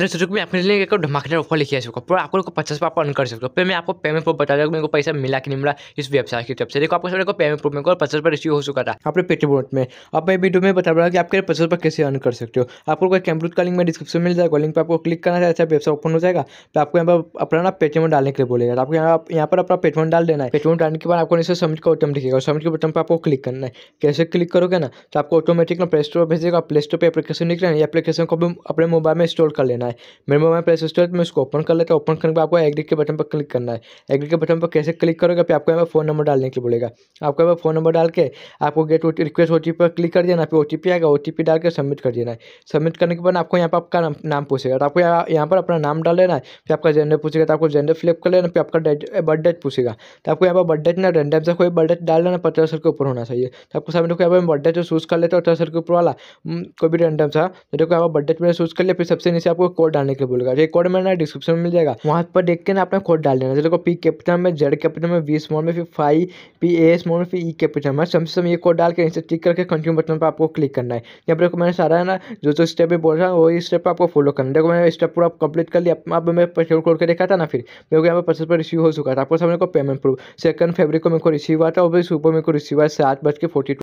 hello सुजुक मैं आपके लिए एक धमाकेदार ऑफर लेके है पूरा आप लोग को पचास पापा आप कर सकते हो फिर मैं आपको पेमेंट प्रूफ बता रहा मेरे को पैसा मिला कि नहीं मिला इस वेबसाइट की तरफ से देखो आपको सब को पेमेंट प्रूफ मेरे को पचास रुपये रिसीव हो चुका था आपने पेटीएम में अब मैं वीडियो में बता रहा हूँ कि आपके पचास रुपये कैसे अर्न कर सकते हो आपको कोई कंप्यूटर का लिंक में डिस्क्रिप्शन मिल जाएगा लिंक पर आपको क्लिक करना चाहिए अच्छा वेबसाइट ओपन हो जाएगा तो आपको यहाँ पर अपना ना पेटीएम डालने के लिए बोलेगा तो आपको यहाँ यहाँ पर अपना पेटीएम डाल देना है पेटीएम डालने के बाद आपको नीचे सबमिट का बटन दिखेगा सबमिट के बटन पर आपको क्लिक करना है कैसे क्लिक करोगे ना तो आपको ऑटोमेटिक ना प्ले स्टोर भेजेगा प्ले स्टोर पर एप्लीकेशन निकलेगा एप्लीकेशन को अपने मोबाइल में इंस्टॉल कर लेना है है मेरे मोबाइल प्ले स्टोर में इसको ओपन कर लेता हूँ ओपन करने के बाद आपको एग्री के बटन पर क्लिक करना है एग्री के बटन पर कैसे क्लिक करोगे फिर आपको यहाँ पर फोन नंबर डालने के लिए बोलेगा आपको यहाँ पर फोन नंबर डाल के आपको गेट रिक्वेस्ट ओ पर क्लिक कर देना फिर ओ आएगा ओ डाल के सबमिट कर देना है सबमिट करने के बाद आपको यहाँ पर आपका नाम, पूछेगा तो आपको यहाँ पर अपना नाम डाल लेना है फिर आपका जेंडर पूछेगा तो आपको जेंडर फिलअप कर लेना फिर आपका बर्थ डेट पूछेगा तो आपको यहाँ पर बर्थ डेट ना रेंडम से कोई बर्थ डेट डाल लेना पचास साल के ऊपर होना चाहिए तो आपको सबमिट को यहाँ पर बर्थ डेट चूज़ कर लेते हो पचास साल के ऊपर वाला हम्म, कोई भी रेंडम सा तो देखो यहाँ पर बर्थ डेट मैंने चूज़ कर लिया फिर सबसे नीचे आपको कोड डालने के लिए बोलेगा ये कोड मेरा डिस्क्रिप्शन में मिल जाएगा वहाँ पर देख के ना अपना कोड डाल देना जैसे पी कैपिटल में जेड कैपिटल में वी स्मॉल में फिर फाइव पी ए स्मॉल में फिर ई e कैपिटल में सम सम ये कोड डाल के इसे टिक करके कंटिन्यू बटन पर आपको क्लिक करना है यहाँ पर मैंने सारा है ना जो जो स्टेप भी बोल रहा है वही स्टेप आपको फॉलो करना देखो मैंने स्टेप पूरा कंप्लीट कर लिया आप मैं पेट्रोल खोल के देखा था ना फिर मेरे को यहाँ पर पचास पर रिसीव हो चुका था आपको सामने को पेमेंट प्रूफ सेकंड फेब्रिक को मेरे को रिसीव हुआ था और सुपर मेरे को रिसीव हुआ सात बज के फोर्टी